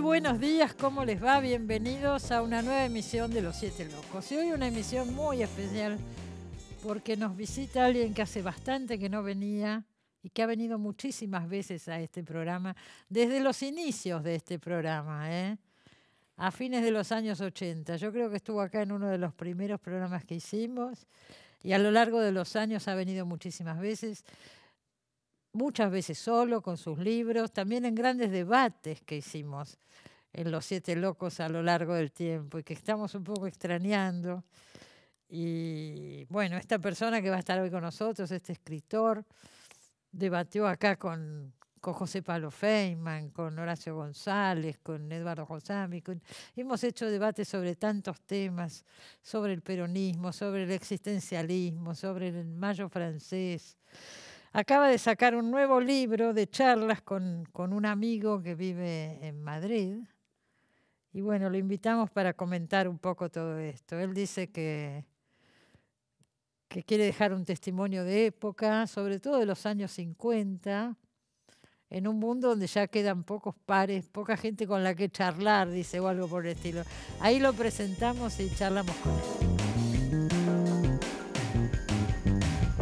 buenos días, ¿cómo les va? Bienvenidos a una nueva emisión de Los Siete Locos. Y hoy una emisión muy especial porque nos visita alguien que hace bastante que no venía y que ha venido muchísimas veces a este programa, desde los inicios de este programa, ¿eh? a fines de los años 80. Yo creo que estuvo acá en uno de los primeros programas que hicimos y a lo largo de los años ha venido muchísimas veces muchas veces solo con sus libros, también en grandes debates que hicimos en Los Siete Locos a lo largo del tiempo y que estamos un poco extrañando. Y bueno, esta persona que va a estar hoy con nosotros, este escritor, debatió acá con, con José Pablo Feynman, con Horacio González, con Eduardo Rosami. hemos hecho debates sobre tantos temas, sobre el peronismo, sobre el existencialismo, sobre el mayo francés acaba de sacar un nuevo libro de charlas con, un amigo que vive en Madrid. Y bueno, lo invitamos para comentar un poco todo esto. Él dice que, que quiere dejar un testimonio de época, sobre todo de los años 50, en un mundo donde ya quedan pocos pares, poca gente con la que charlar, dice, o algo por el estilo. Ahí lo presentamos y charlamos con él.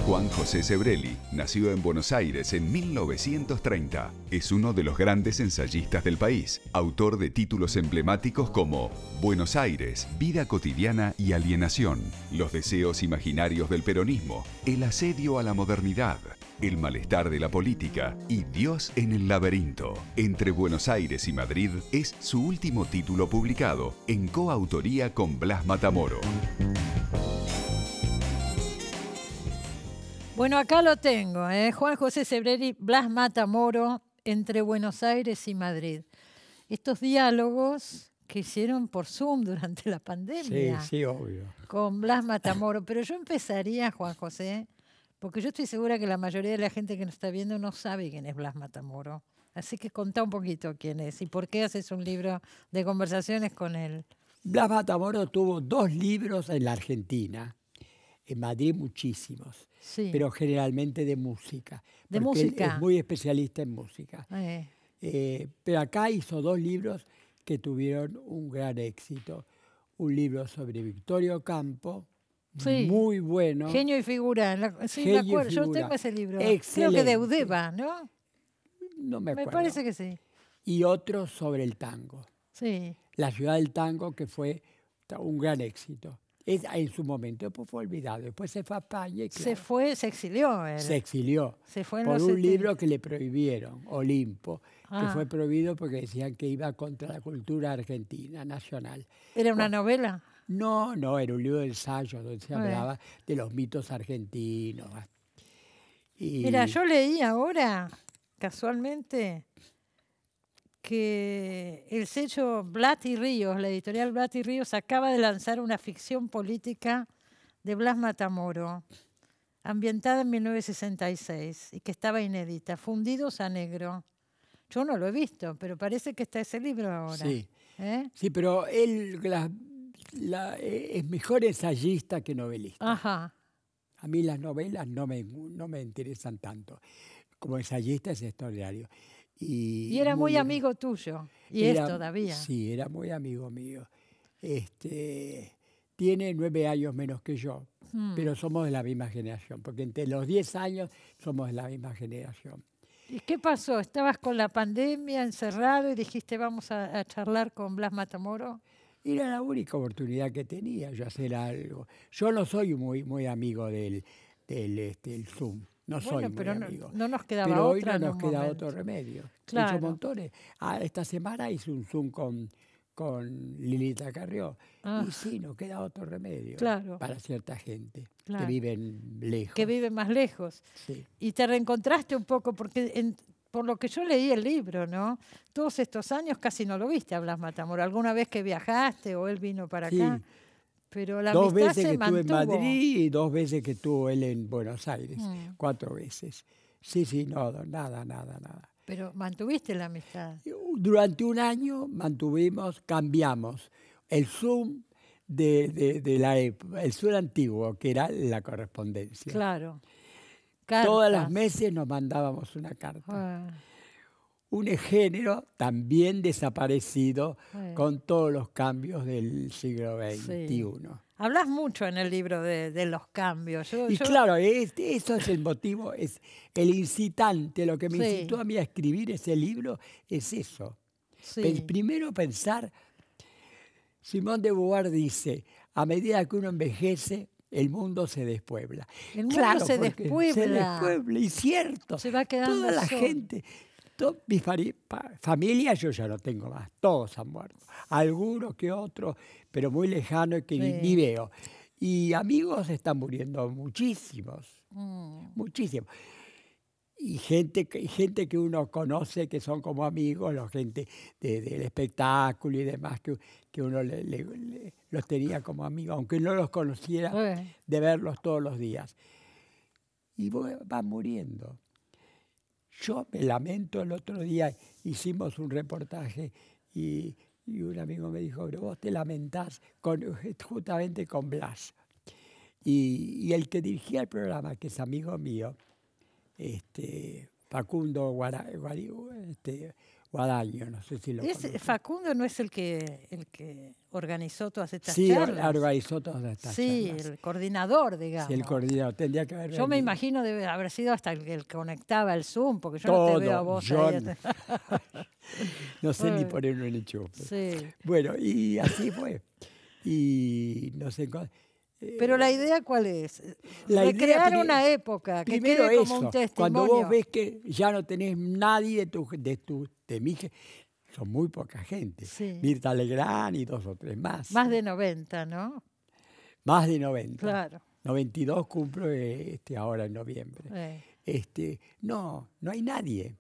Juan José Sebrelli, nacido en Buenos Aires en 1930, es uno de los grandes ensayistas del país, autor de títulos emblemáticos como Buenos Aires, Vida cotidiana y alienación, Los deseos imaginarios del peronismo, El asedio a la modernidad, el malestar de la política y Dios en el laberinto. Entre Buenos Aires y Madrid es su último título publicado en coautoría con Blas Matamoro. Bueno, acá lo tengo, ¿eh? Juan José Sebreri, Blas Matamoro, entre Buenos Aires y Madrid. Estos diálogos que hicieron por Zoom durante la pandemia. Sí, sí, obvio. Con Blas Matamoro. Pero yo empezaría, Juan José, porque yo estoy segura que la mayoría de la gente que nos está viendo no sabe quién es Blas Matamoro. Así que contá un poquito quién es y por qué haces un libro de conversaciones con él. Blas Matamoro tuvo dos libros en la Argentina en Madrid muchísimos, pero generalmente de música. De porque música. es muy especialista en música. Ah, eh. Eh, pero acá hizo dos libros que tuvieron un gran éxito. Un libro sobre Victorio Campo, muy bueno. Genio y figura. sí, me acuerdo. Yo tengo ese libro. Creo que de ¿no? No me acuerdo. Me parece que sí. Y otro sobre el tango. Sí. La ciudad del tango, que fue un gran éxito. Ah, en su momento pues, fue olvidado. Después se fue a España. se fue, se exilió. Se exilió. Se fue por un libro que le prohibieron, Olimpo, que ah. fue prohibido porque decían que iba contra la cultura argentina, nacional. ¿Era una novela? No, no, era un libro de ensayo donde se ah, hablaba de los mitos argentinos. Y... Mira, yo leí ahora, casualmente, que el sello Blat y Ríos, la editorial Blat y Ríos, acaba de lanzar una ficción política de Blas Matamoro, ambientada en 1966 y que estaba inédita, Fundidos a Negro. Yo no lo he visto, pero parece que está ese libro ahora. Sí, ¿eh? pero él eh, es mejor ensayista que novelista. Ajá. A mí las novelas no me, no me interesan tanto. Como ensayista es extraordinario. Y, era muy, amigo tuyo, y era, es todavía. Sí, era muy amigo mío. Este, tiene nueve años menos que yo, hmm. pero somos de la misma generación, porque entre los diez años somos de la misma generación. ¿Y qué pasó? ¿Estabas con la pandemia encerrado y dijiste vamos a, charlar con Blas Matamoro? Era la única oportunidad que tenía yo hacer algo. Yo no soy muy, muy amigo del, del este, Zoom. No soy pero no, amigo. No, nos quedaba pero otra hoy no nos queda otro remedio. Claro. montones. Ah, esta semana hice un Zoom con, con Lilita Carrió. Y ah. sí, nos queda otro remedio claro. para cierta gente que viven lejos. Que viven más lejos. Y te reencontraste un poco, porque por lo que yo leí el libro, ¿no? Todos estos años casi no lo viste a Blas Matamor. ¿Alguna vez que viajaste o él vino para acá? dos veces que estuvo en Madrid y dos veces que estuvo él en Buenos Aires, mm. cuatro veces. Sí, sí, no, nada, nada, nada. Pero mantuviste la amistad. Durante un año mantuvimos, cambiamos el Zoom de, la el Zoom antiguo, que era la correspondencia. Claro. Todas las meses nos mandábamos una carta. Ah un género también desaparecido con todos los cambios del siglo XXI. Hablas mucho en el libro de, los cambios. y claro, eso es el motivo, es el incitante, lo que me incitó a mí a escribir ese libro es eso. El primero pensar, Simón de Beauvoir dice, a medida que uno envejece, el mundo se despuebla. El mundo se despuebla. Se despuebla, y cierto. Se va quedando Toda la gente mi familia yo ya no tengo más, todos han muerto. Algunos que otros, pero muy lejanos que ni, veo. Y amigos están muriendo muchísimos, mm. muchísimos. Y gente, y gente que uno conoce, que son como amigos, la gente del espectáculo y demás, que, que uno los tenía como amigos, aunque no los conociera, de verlos todos los días. Y van muriendo. Yo me lamento, el otro día hicimos un reportaje y, un amigo me dijo, pero vos te lamentás con, justamente con Blas. Y, el que dirigía el programa, que es amigo mío, este, Facundo Guara, este, Guadaño, no sé si lo Facundo no es el que, el que organizó todas estas charlas. Sí, organizó todas estas charlas. Sí, el coordinador, digamos. Sí, el coordinador. Tendría que yo me imagino debe haber sido hasta el que conectaba el Zoom, porque yo no te veo a vos. ahí. no sé ni ponerlo en el Sí. Bueno, y así fue. Y sé sé pero la eh, idea cuál es? Eh, la crear una época que quede como un testimonio. Cuando vos ves que ya no tenés nadie de tu, de tu de son muy poca gente. Mirta Legrand y dos o tres más. Más de 90, ¿no? Más de 90. Claro. 92 cumplo eh, este ahora en noviembre. Este, no, no hay nadie.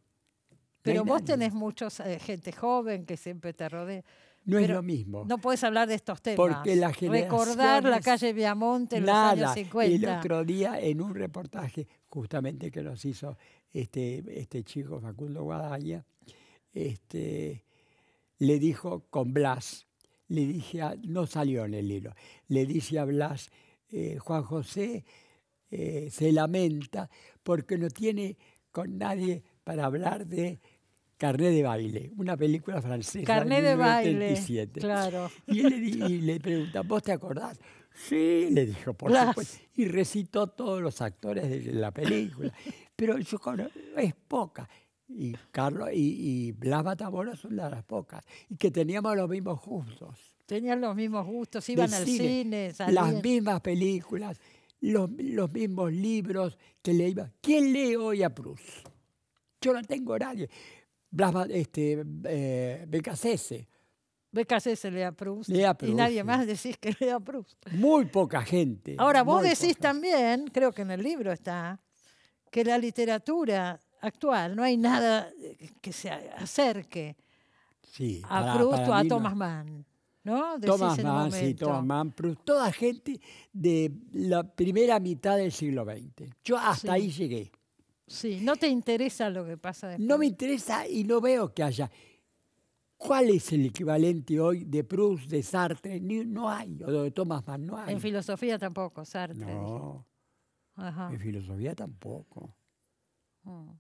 Pero vos tenés mucha gente joven que siempre te rodea. No es lo mismo. No puedes hablar de estos temas. Porque Recordar la calle Viamonte en los años 50. El otro día en un reportaje justamente que nos hizo este, este chico Facundo Guadaña, este, le dijo con Blas, le dije, no salió en el hilo, le dice a Blas, eh, Juan José eh, se lamenta porque no tiene con nadie para hablar de Carnet de baile, una película francesa. Carnet de baile. Claro. Y, le, y ¿vos te acordás? Sí, le dijo, por supuesto. Y recitó todos los actores de la película. Pero yo es poca. Y Carlos y, Blas son las pocas. Y que teníamos los mismos gustos. Tenían los mismos gustos, iban al cine, las mismas películas, los, mismos libros que iba. ¿Quién lee hoy a Proust? Yo no tengo nadie. Blas, este, eh, Becasese. Becasese Lea Proust. Y nadie más decís que Lea Proust. Muy poca gente. Ahora, vos decís también, creo que en el libro está, que la literatura actual no hay nada eh, que se acerque a Proust o a Thomas Mann. ¿no? Thomas Mann, sí, Thomas Mann, Proust, toda gente de la primera mitad del siglo XX. Yo hasta ahí llegué. Sí, no te interesa lo que pasa después. No me interesa y no veo que haya. ¿Cuál es el equivalente hoy de Proust, de Sartre? no hay, o de Thomas Mann, no hay. En filosofía tampoco, Sartre. No, en filosofía tampoco. Mm.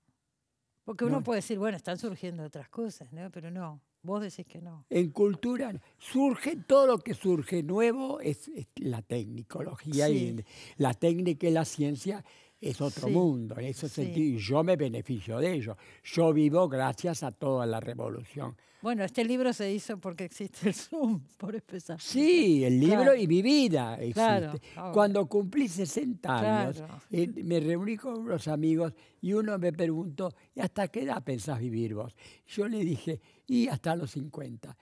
Porque uno puede decir, bueno, están surgiendo otras cosas, ¿no? Pero no, vos decís que no. En cultura surge todo lo que surge nuevo es, la tecnicología y la técnica y la ciencia es otro mundo. En ese sentido, sentido, yo me beneficio de ello. Yo vivo gracias a toda la revolución. Bueno, este libro se hizo porque existe el Zoom, por empezar. Sí, el libro y mi vida existe. Cuando cumplí 60 años, eh, me reuní con unos amigos y uno me preguntó, ¿y hasta qué edad pensás vivir vos? Yo le dije, y hasta los 50.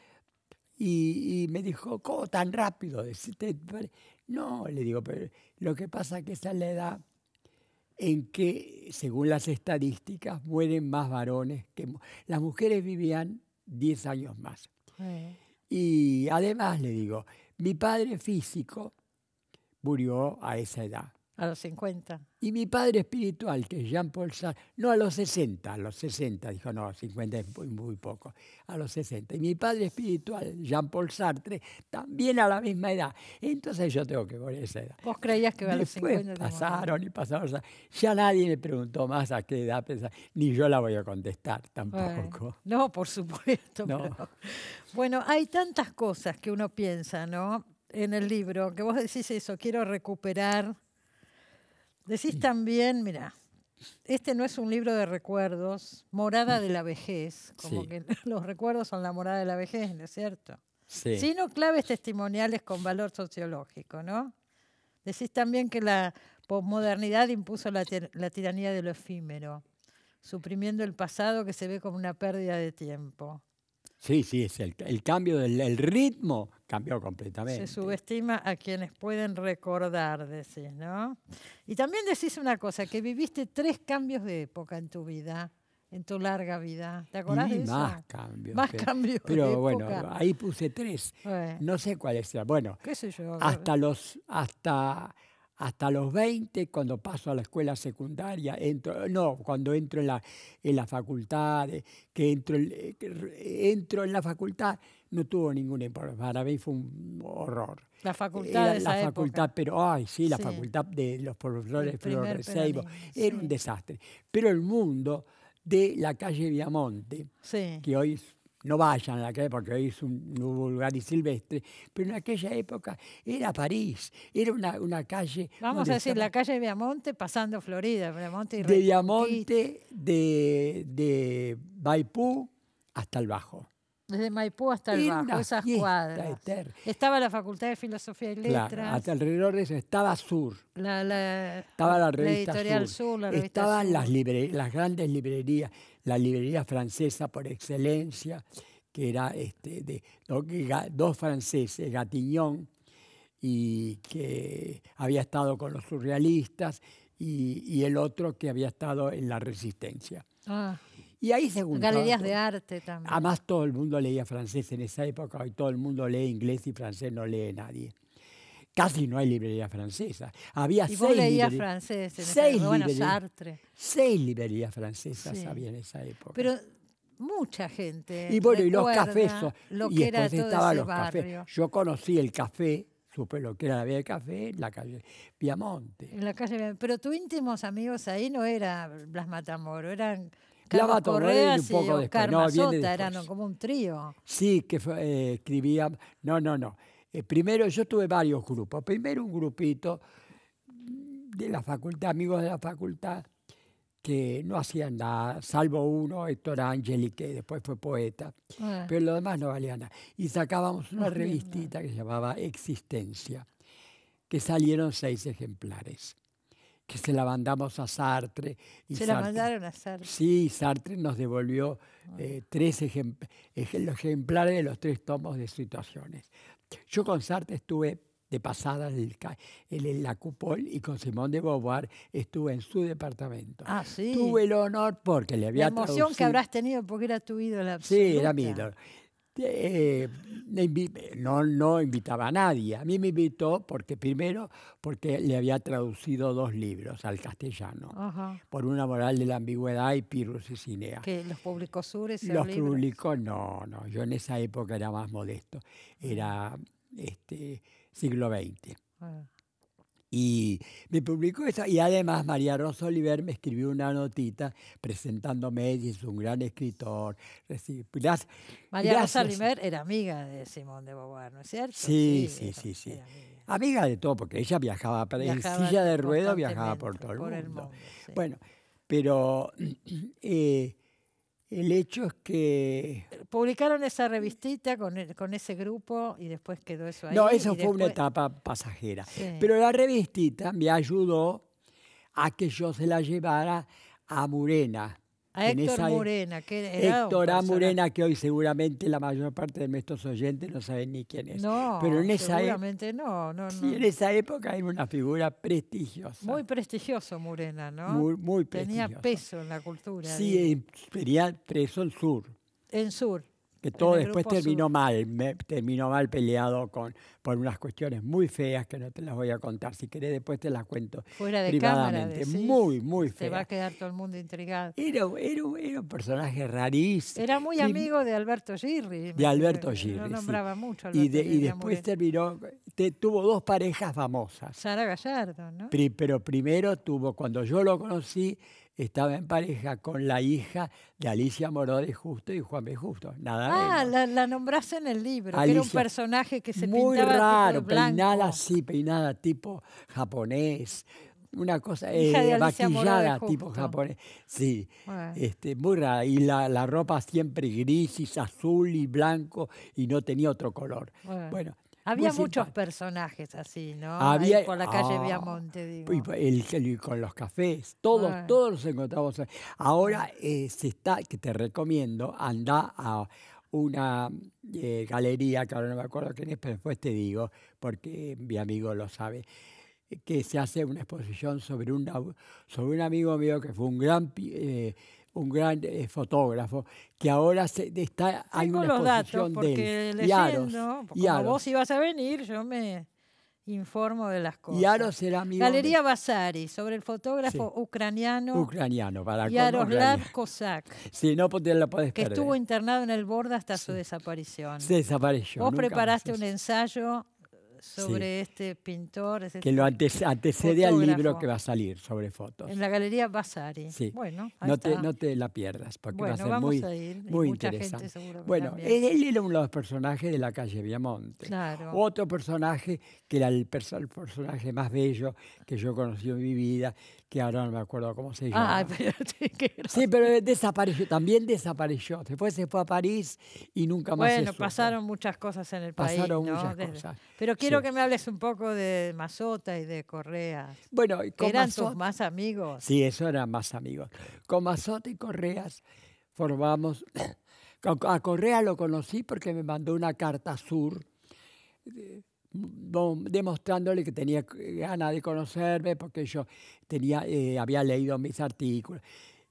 Y, me dijo, ¿cómo tan rápido? No, le digo, pero lo que pasa es que esa es la edad en que, según las estadísticas, mueren más varones que las mujeres vivían 10 años más. Y además le digo, mi padre físico murió a esa edad. A los 50. Y mi padre espiritual, que es Jean-Paul Sartre, no a los 60, a los 60, dijo, no, 50 es muy, poco, a los 60. Y mi padre espiritual, Jean-Paul Sartre, también a la misma edad. Entonces yo tengo que poner esa edad. ¿Vos creías que a los 50? pasaron y pasaron. Ya nadie me preguntó más a qué edad pensaba, ni yo la voy a contestar tampoco. no, por supuesto. No. bueno, hay tantas cosas que uno piensa, ¿no? En el libro, que vos decís eso, quiero recuperar Decís también, mira, este no es un libro de recuerdos, morada de la vejez, como que los recuerdos son la morada de la vejez, ¿no es cierto? Sino claves testimoniales con valor sociológico, ¿no? Decís también que la posmodernidad impuso la, la tiranía de lo efímero, suprimiendo el pasado que se ve como una pérdida de tiempo. Sí, sí, es el, cambio del ritmo cambió completamente. Se subestima a quienes pueden recordar, decís, ¿no? Y también decís una cosa, que viviste tres cambios de época en tu vida, en tu larga vida. ¿Te acordás de eso? Más cambios. Más pero, cambios. Pero bueno, ahí puse tres. No sé cuál es. Bueno, ¿Qué sé yo? hasta los, hasta hasta los 20, cuando paso a la escuela secundaria, entro, no, cuando entro en la, en la facultad, eh, que eh, entro, en la facultad, no tuvo ningún problema. Para mí fue un horror. La eh, facultad de esa La facultad, pero, ay, sí, la facultad de los profesores era un desastre. Pero el mundo de la calle Viamonte, que hoy es no vayan a la calle porque es un, nuevo lugar y silvestre, pero en aquella época era París, era una, una calle... Vamos a decir, la calle de Viamonte pasando Florida, y De Viamonte, de, de Baipú hasta el Bajo desde Maipú hasta el Bajo, esas cuadras. Estaba la Facultad de Filosofía y Letras. hasta alrededor de eso estaba Sur. estaba la revista Editorial Sur. Estaban Las, las grandes librerías, la librería francesa por excelencia, que era este, de, dos franceses, Gatiñón, y que había estado con los surrealistas, y, el otro que había estado en la Resistencia. Ah. Y ahí se Galerías de arte también. Además, todo el mundo leía francés en esa época, hoy todo el mundo lee inglés y francés no lee nadie. Casi no hay librería francesa. Había y seis leías francés en seis Seis librerías francesas había en esa época. Pero mucha gente. Y bueno, y los cafés. Lo y que era los cafés. Yo conocí el café, supe lo que era la vía de café, en la calle Piamonte. En la calle Pero tus íntimos amigos ahí no eran Blas Matamoro, eran y, un poco y Oscar eran como un trío. Sí, que escribían. Eh, escribía... No, no, no. Eh, primero yo tuve varios grupos. Primero un grupito de la facultad, amigos de la facultad, que no hacían nada, salvo uno, Héctor Angeli, que después fue poeta, ah. pero lo demás no valían. nada. Y sacábamos una revistita que se llamaba Existencia, que salieron seis ejemplares que se la mandamos a Sartre. se la mandaron a Sartre. Sí, Sartre nos devolvió ah. eh, tres ejemplares de los tres tomos de situaciones. Yo con Sartre estuve de pasada en, el, en la Cupol y con Simón de Beauvoir estuve en su departamento. Ah, sí. Tuve el honor porque le había La emoción que habrás tenido porque era tu ídolo. Sí, era mi ídolo. Este, no, no invitaba a nadie. A mí me invitó porque primero porque le había traducido dos libros al castellano, por una moral de la ambigüedad y Pirrus y Cinea. los publicó Sures Los públicos no, no. Yo en esa época era más modesto. Era este siglo XX. Y me publicó eso. Y además María Rosa Oliver me escribió una notita presentándome, y es un gran escritor. María Rosa Oliver era amiga de Simón de Beauvoir, ¿no es cierto? Sí, sí, sí, sí. Amiga. de todo, porque ella viajaba, en silla de ruedo viajaba por todo el mundo. Bueno, pero... Eh, el hecho es que... Publicaron esa revistita con, e, con ese grupo y después quedó eso ahí. No, eso fue una etapa pasajera. Pero la revistita me ayudó a que yo se la llevara a Murena, a Héctor e-, que era Héctor A. que hoy seguramente la mayor parte de nuestros oyentes no saben ni quién es. No, Pero en esa e-, seguramente no, Sí, en esa época era una figura prestigiosa. Muy prestigioso Morena, ¿no? Muy, muy prestigioso. Tenía peso en la cultura. Sí, tenía peso en Sur. En Sur que todo después terminó mal, terminó mal peleado con, por unas cuestiones muy feas que no te las voy a contar. Si querés, después te las cuento Fuera de Cámara, muy, muy feas. Se va a quedar todo el mundo intrigado. Era, un personaje rarísimo. Era muy amigo de Alberto Girri. De Alberto Girri. nombraba mucho. Alberto y, y después terminó, tuvo dos parejas famosas. Sara Gallardo, ¿no? pero primero tuvo, cuando yo lo conocí, estaba en pareja con la hija de Alicia Moró de Justo y Juan B. Justo. Nada ah, la, la, nombraste en el libro, era un personaje que se muy pintaba raro, tipo peinada así, peinada tipo japonés, una cosa eh, maquillada tipo japonés. Sí, este, muy rara. Y la, la, ropa siempre gris, y azul y blanco y no tenía otro color. bueno había muchos ah. personajes así, ¿no? por la calle Viamonte, ah, digo. el, con los cafés, todos, todos los encontramos. Ahora eh, se está, que te recomiendo, anda a una eh, galería, que ahora no me acuerdo quién es, pero después te digo, porque mi amigo lo sabe, que se hace una exposición sobre un, sobre un amigo mío que fue un gran eh, un gran eh, fotógrafo, que ahora se, está, hay una exposición datos, de él. Leyendo, y Aros, vos ibas a venir, yo me informo de las cosas. Y Galería Vasari, sobre el fotógrafo ucraniano. Ucraniano, Yaroslav Kozak. Sí, no Que estuvo internado en el borde hasta su desaparición. Se desapareció. Vos preparaste un ensayo sobre este pintor. que lo este antecede al libro que va a salir sobre fotos. En la Galería Vasari. Bueno, no, Te, no te la pierdas porque va a ser muy, muy interesante. bueno, él, era uno de los personajes de la calle Viamonte. Claro. Otro personaje que era el, personaje más bello que yo conocí en mi vida, que ahora no me acuerdo cómo se llama. pero sí, pero desapareció, también desapareció. Después se fue a París y nunca más. Bueno, pasaron muchas cosas en el país. Pasaron muchas cosas. Pero quiero quiero que me hables un poco de Mazota y de Correa, Bueno, y ¿Eran tus más amigos? Sí, eso eran más amigos. Con Mazota y Correas formamos... A Correa lo conocí porque me mandó una carta sur demostrándole que tenía ganas de conocerme porque yo tenía, eh, había leído mis artículos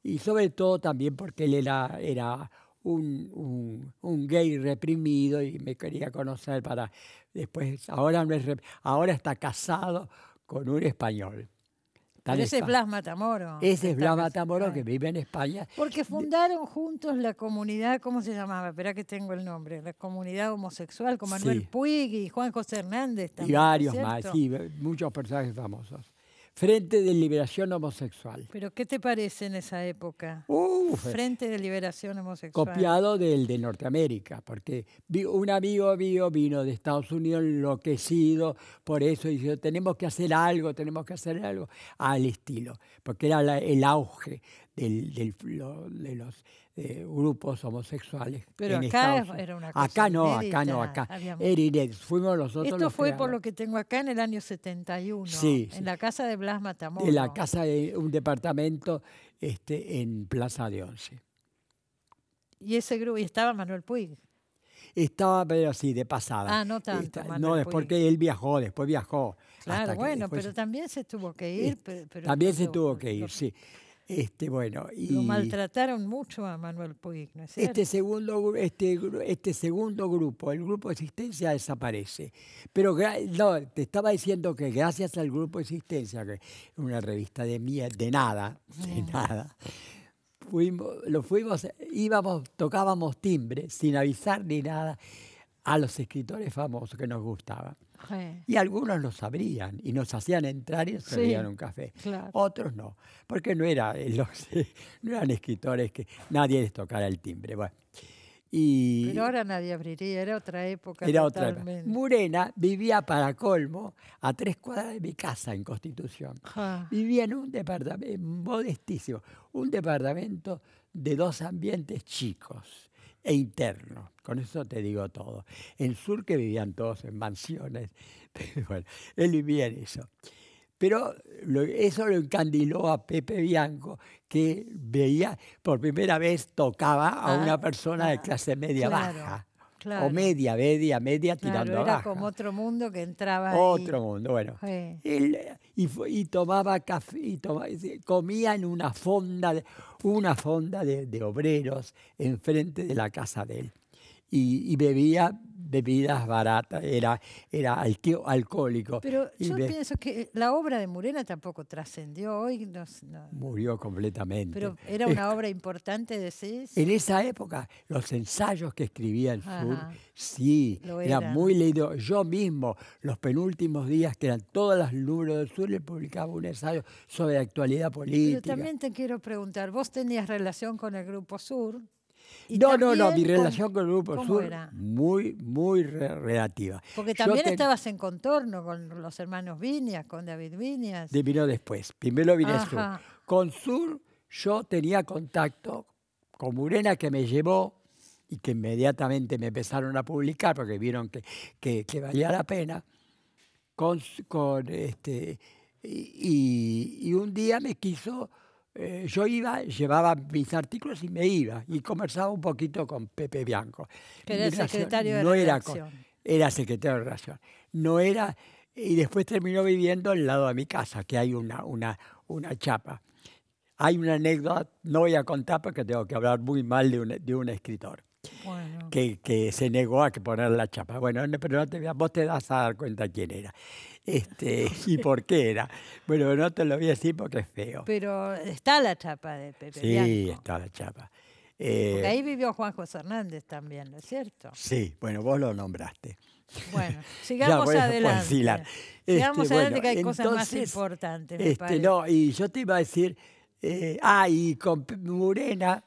y sobre todo también porque él era un, un, gay reprimido y me quería conocer para después, ahora, no es, ahora está casado con un español. ese es Blas Matamoro. Ese es Blas Matamoro que vive en España. Porque fundaron juntos la comunidad, ¿cómo se llamaba? Espera que tengo el nombre. La comunidad homosexual con Manuel Puig y Juan José Hernández también. Y varios más, sí, muchos personajes famosos. Frente de Liberación Homosexual. ¿Pero qué te parece en esa época? Frente de Liberación Homosexual. Copiado del de Norteamérica, porque un amigo mío vino de Estados Unidos enloquecido por eso y dijo, tenemos que hacer algo, tenemos que hacer algo al estilo, porque era el auge del, de los eh, grupos homosexuales. Pero acá era una cosa. Acá no, acá no, acá. Fuimos nosotros. Esto fue por lo que tengo acá en el año 71, sí, en la casa de Blas Matamoros. En la casa de un departamento este, en Plaza de Once. Y ese grupo, y estaba Manuel Puig. Estaba, pero así, de pasada. Ah, no tanto. no, es él viajó, después viajó. Claro, bueno, pero también se tuvo que ir. también se tuvo que ir, sí. Este, lo maltrataron mucho a Manuel Puig, Este segundo, este, este, segundo grupo, el grupo Existencia, desaparece. Pero te estaba diciendo que gracias al grupo Existencia, que es una revista de mía, de nada, de nada, lo fuimos, tocábamos timbre sin avisar ni nada a los escritores famosos que nos gustaban. Y algunos lo sabrían y nos hacían entrar y servían un café. Otros no, porque no, era eh, los, eh, no eran escritores que nadie les tocara el timbre. Bueno. Y Pero ahora nadie abriría, era otra época. Era otra Murena vivía para colmo a tres cuadras de mi casa en Constitución. Ah. Vivía en un departamento modestísimo, un departamento de dos ambientes chicos e interno, Con eso te digo todo. En sur que vivían todos en mansiones, él vivía en eso. Pero eso lo encandiló a Pepe Bianco, que veía, por primera vez tocaba a ah, una persona de clase media baja. O media, media, media tirando tirando era como otro mundo que entraba Otro mundo, bueno. y, tomaba café, comía en una fonda, una fonda de, de obreros enfrente de la casa de él y, bebía bebidas baratas, era, era alcohólico. Pero yo pienso que la obra de Murena tampoco trascendió hoy. Murió completamente. Pero era una obra importante, de decís. En esa época, los ensayos que escribía el Sur, sí, era muy leído. Yo mismo, los penúltimos días, que eran todas las números del Sur, le publicaba un ensayo sobre actualidad política. Yo también te quiero preguntar, vos tenías relación con el Grupo Sur no, no, no, mi relación con, el Grupo Sur era? muy, muy relativa. Porque también estabas en contorno con los hermanos Viñas, con David Viñas. De vino después, primero vine Sur. Con Sur yo tenía contacto con Murena que me llevó y que inmediatamente me empezaron a publicar porque vieron que, que, valía la pena. Con, con este, y un día me quiso eh, yo iba, llevaba mis artículos y me iba y conversaba un poquito con Pepe Bianco. Pero el secretario de no era, era secretario de relación. No era y después terminó viviendo al lado de mi casa, que hay una, una, una chapa. Hay una anécdota, no voy a contar porque tengo que hablar muy mal de un, de un escritor. Que, se negó a que poner la chapa. Bueno, pero no te, vos te das a dar cuenta quién era este, y por qué era. Bueno, no te lo voy a decir porque es feo. Pero está la chapa de Pepe Sí, está la chapa. porque eh, ahí vivió Juan José Hernández también, ¿no es cierto? Sí, bueno, vos lo nombraste. Bueno, sigamos pues, adelante. Sigamos este, adelante que hay cosas más importantes. este, No, y yo te iba a decir, eh, ah, y con Murena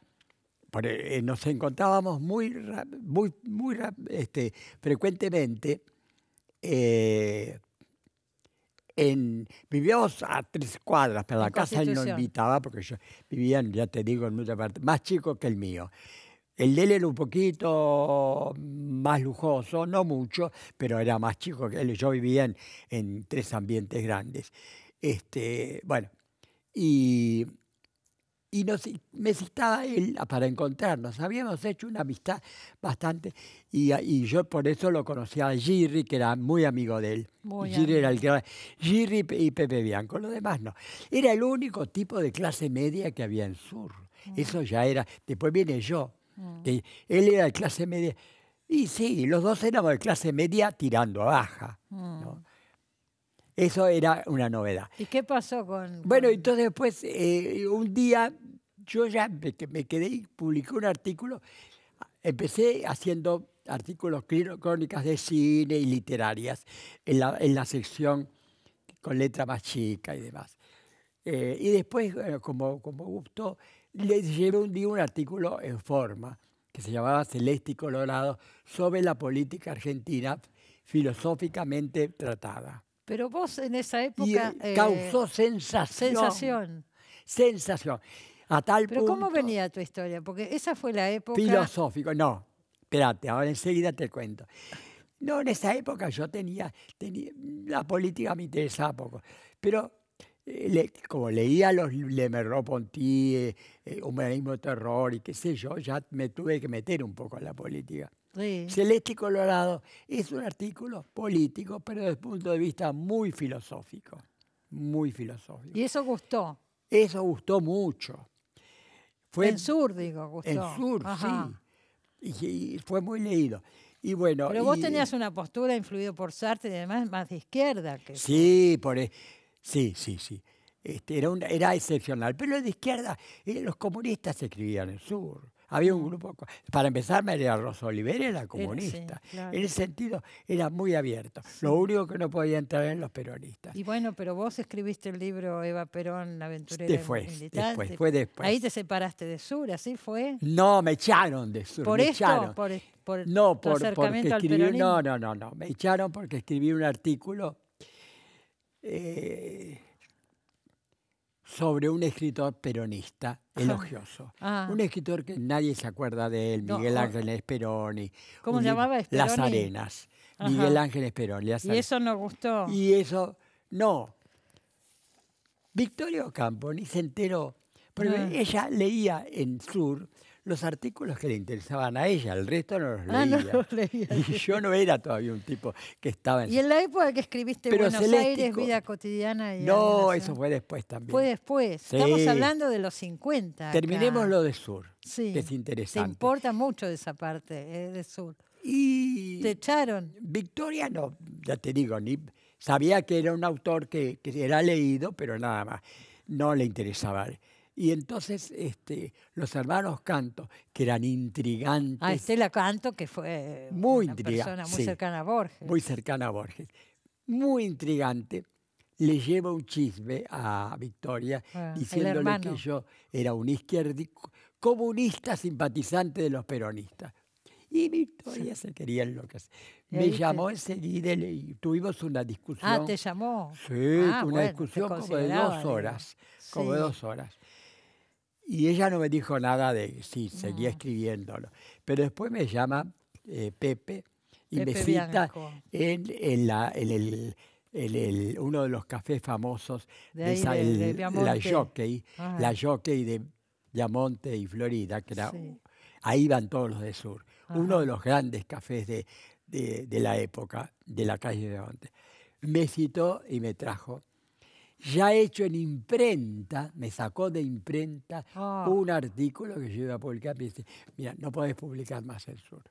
eh, nos encontrábamos muy, muy, muy este, frecuentemente. Eh, en, vivíamos a tres cuadras, pero la casa él no invitaba porque yo vivía, ya te digo, en otra parte, más chico que el mío. El de él era un poquito más lujoso, no mucho, pero era más chico que él. Yo vivía en, en tres ambientes grandes. Este, bueno, y y nos, me él ah, para encontrarnos. Habíamos hecho una amistad bastante y, ah, y yo por eso lo conocía a Girri, que era muy amigo de él. Giri era el y Pepe Bianco, los demás no. Era el único tipo de clase media que había en Sur. Mm. Eso ya era. Después viene yo. Mm. él era de clase media. Y sí, los dos éramos de clase media tirando a baja. ¿no? Mm. Eso era una novedad. ¿Y qué pasó con...? Bueno, entonces después, eh, un día yo ya me, quedé y publiqué un artículo. Empecé haciendo artículos crónicas de cine y literarias en la, sección con letra más chica y demás. Eh, y después, eh, como, como gustó, le llevé un día un artículo en forma que se llamaba Celeste y Colorado sobre la política argentina filosóficamente tratada. Pero vos en esa época... Eh, eh, causó sensación. Sensación. Sensación. A tal Pero ¿cómo venía tu historia? Porque esa fue la época... Filosófico, no. Espérate, ahora enseguida te cuento. No, en esa época yo tenía, tenía la política me interesaba poco, pero eh, como leía los Le Merleau-Ponty, Humanismo, Terror y qué sé yo, ya me tuve que meter un poco en la política. Celeste Colorado es un artículo político, pero desde el punto de vista muy filosófico. Muy filosófico. ¿Y eso gustó? Eso gustó mucho. Fue, el sur, digo, gustó. En sur, sí. Y, fue muy leído. Y bueno, pero vos tenías una postura influido por Sartre y además más de izquierda. Que sí, por, e-, sí, sí, sí. Este, era, era excepcional. Pero de izquierda, eh, los comunistas escribían en sur. Había un grupo, para empezar, María Rosa Olivera era comunista. En ese sentido, era muy abierto. Lo único que no podía entrar eran los peronistas. Y bueno, pero vos escribiste el libro Eva Perón, la aventurera después, militante. Después, fue después. Ahí te separaste de Sur, ¿así fue? No, me echaron de Sur, ¿Por me Por, por no, no, no, no, no, me echaron porque escribí un artículo eh, sobre un escritor peronista ah. elogioso. Ah. Un escritor que nadie se acuerda de él, Miguel Ángel Esperoni. ¿Cómo llamaba Esperoni? Las Arenas. Miguel Ángel Esperoni. y eso no gustó. Y eso, no. Victoria Campo ni se enteró, pero ah. ella leía en Sur los artículos que le interesaban a ella, el resto no los leía. Ah, no los leía. Y yo no era todavía un tipo que estaba en... Y en la época que escribiste Buenos Aires, Vida Cotidiana y... No, eso fue después también. Fue después. Estamos hablando de los 50. Terminemos lo de Sur, sí. que es Te importa mucho de esa parte, eh, de Sur. Y... ¿Te echaron? Victoria no, ya te digo, ni... Sabía que era un autor que, que era leído, pero nada más. No le interesaba y entonces este, los hermanos Canto, que eran ah, intrigantes. Ah, Estela Canto, que fue una persona muy cercana a Borges. Muy cercana a Borges. Muy intrigante. Le lleva un chisme a Victoria ah, diciéndole que yo era un izquierdico, comunista simpatizante de los peronistas. Y Victoria se quería lo enloquecer. Me llamó enseguida y tuvimos una discusión. Ah, ¿te llamó? Sí, ah, una discusión como de dos horas. Como de dos horas. Y ella no me dijo nada de si seguía ah. escribiéndolo. Pero después me llama eh, Pepe y me cita en, uno de los cafés famosos de, la Jockey, la Jockey de Diamonte y Florida, que era, ahí van todos los de sur. Uno de los grandes cafés de, la época, de la calle de Diamonte. Me citó y me trajo ya hecho en imprenta, me sacó de imprenta ah. un artículo que yo iba a publicar y dice, mira, no podés publicar más el sur.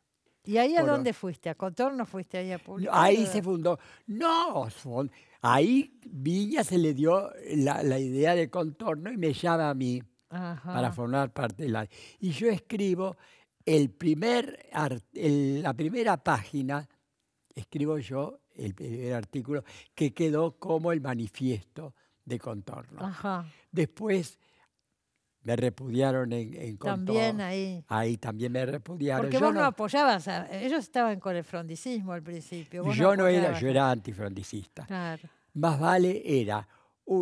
¿Y ahí a dónde fuiste? ¿A Contorno fuiste ahí a publicar? Ahí se fundó. No, ahí Viña se le dio la, idea de Contorno y me llama a mí para formar parte de la... Y yo escribo el primer, la primera página, escribo yo el primer artículo, que quedó como el manifiesto de contorno. Ajá. Después me repudiaron en, contorno. También ahí. Ahí también me repudiaron. Porque vos no, apoyabas, ellos estaban con el frondicismo al principio. yo no, era, yo era antifrondicista. Más vale era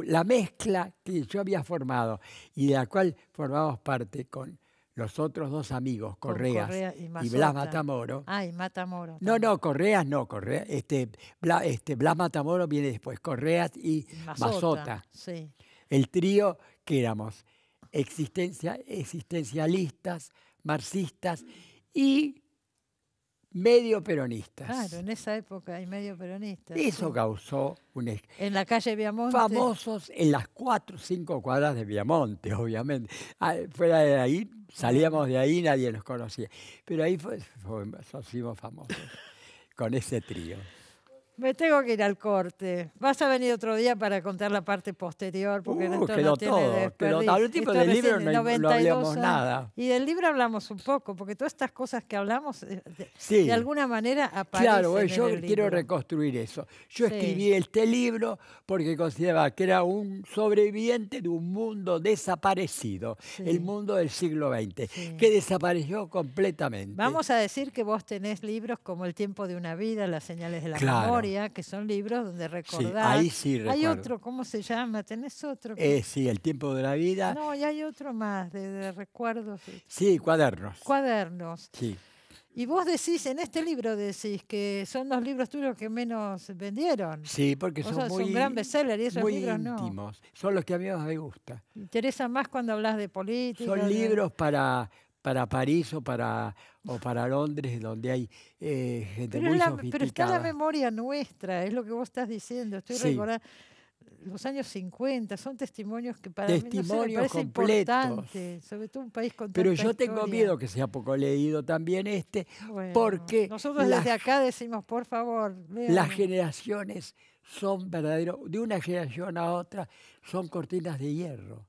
la mezcla que yo había formado y de la cual formábamos parte con los otros dos amigos, Correas y, Blas Matamoro. ay ah, Matamoro. No, no, Correas no, Correa, este, este, Blas Matamoro viene después, Correas y, Masota El trío que éramos existencia, existencialistas, marxistas y medio peronistas. Claro, en esa época hay medio peronistas. Eso causó un... En la calle Viamonte. Famosos en las cuatro o cinco cuadras de Viamonte, obviamente. Ah, fuera de ahí, salíamos de ahí, nadie nos conocía. Pero ahí fuimos famosos con ese trío. Me tengo que ir al corte. Vas a venir otro día para contar la parte posterior, porque uh, quedó no todo. Pero del libro Y del libro hablamos un poco, porque todas estas cosas que hablamos eh, de, alguna manera aparecen. Claro, yo quiero reconstruir eso. Yo escribí este libro porque consideraba que era un sobreviviente de un mundo desaparecido, el mundo del siglo XX, que desapareció completamente. Vamos a decir que vos tenés libros como El tiempo de una vida, Las señales de la Amor, que son libros donde recordar. Sí, ahí sí Hay otro, ¿cómo se llama? ¿Tenés otro? Eh, sí, El tiempo de la vida. No, y hay otro más de, recuerdos. Sí, cuadernos. Cuadernos. Sí. Y vos decís, en este libro decís que son los libros tuyos que menos vendieron. Sí, porque son muy, un gran esos muy íntimos. Son los que a mí más me gusta. Interesa más cuando hablas de política. Son libros para para París o para, o para Londres, donde hay eh, gente pero muy la, Pero está la memoria nuestra, es lo que vos estás diciendo. Estoy recordando los años 50, son testimonios que para mí no me importante, sobre todo un país con Pero yo tengo miedo que sea poco leído también este, porque... Nosotros desde acá decimos, por favor, Las generaciones son verdaderos, de una generación a otra, son cortinas de hierro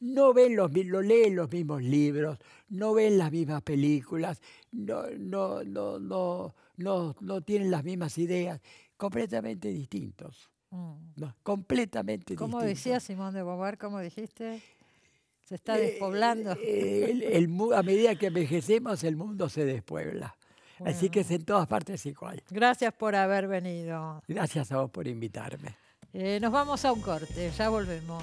no ven los, no leen los mismos libros, no ven las mismas películas, no, no, no, no, tienen las mismas ideas, completamente distintos. Mm. completamente distintos. Como decía Simón de Bobar como dijiste, se está eh, despoblando. Eh, a medida que envejecemos, el mundo se despuebla. Así que es en todas partes igual. Gracias por haber venido. Gracias a vos por invitarme. Eh, nos vamos a un corte, ya volvemos.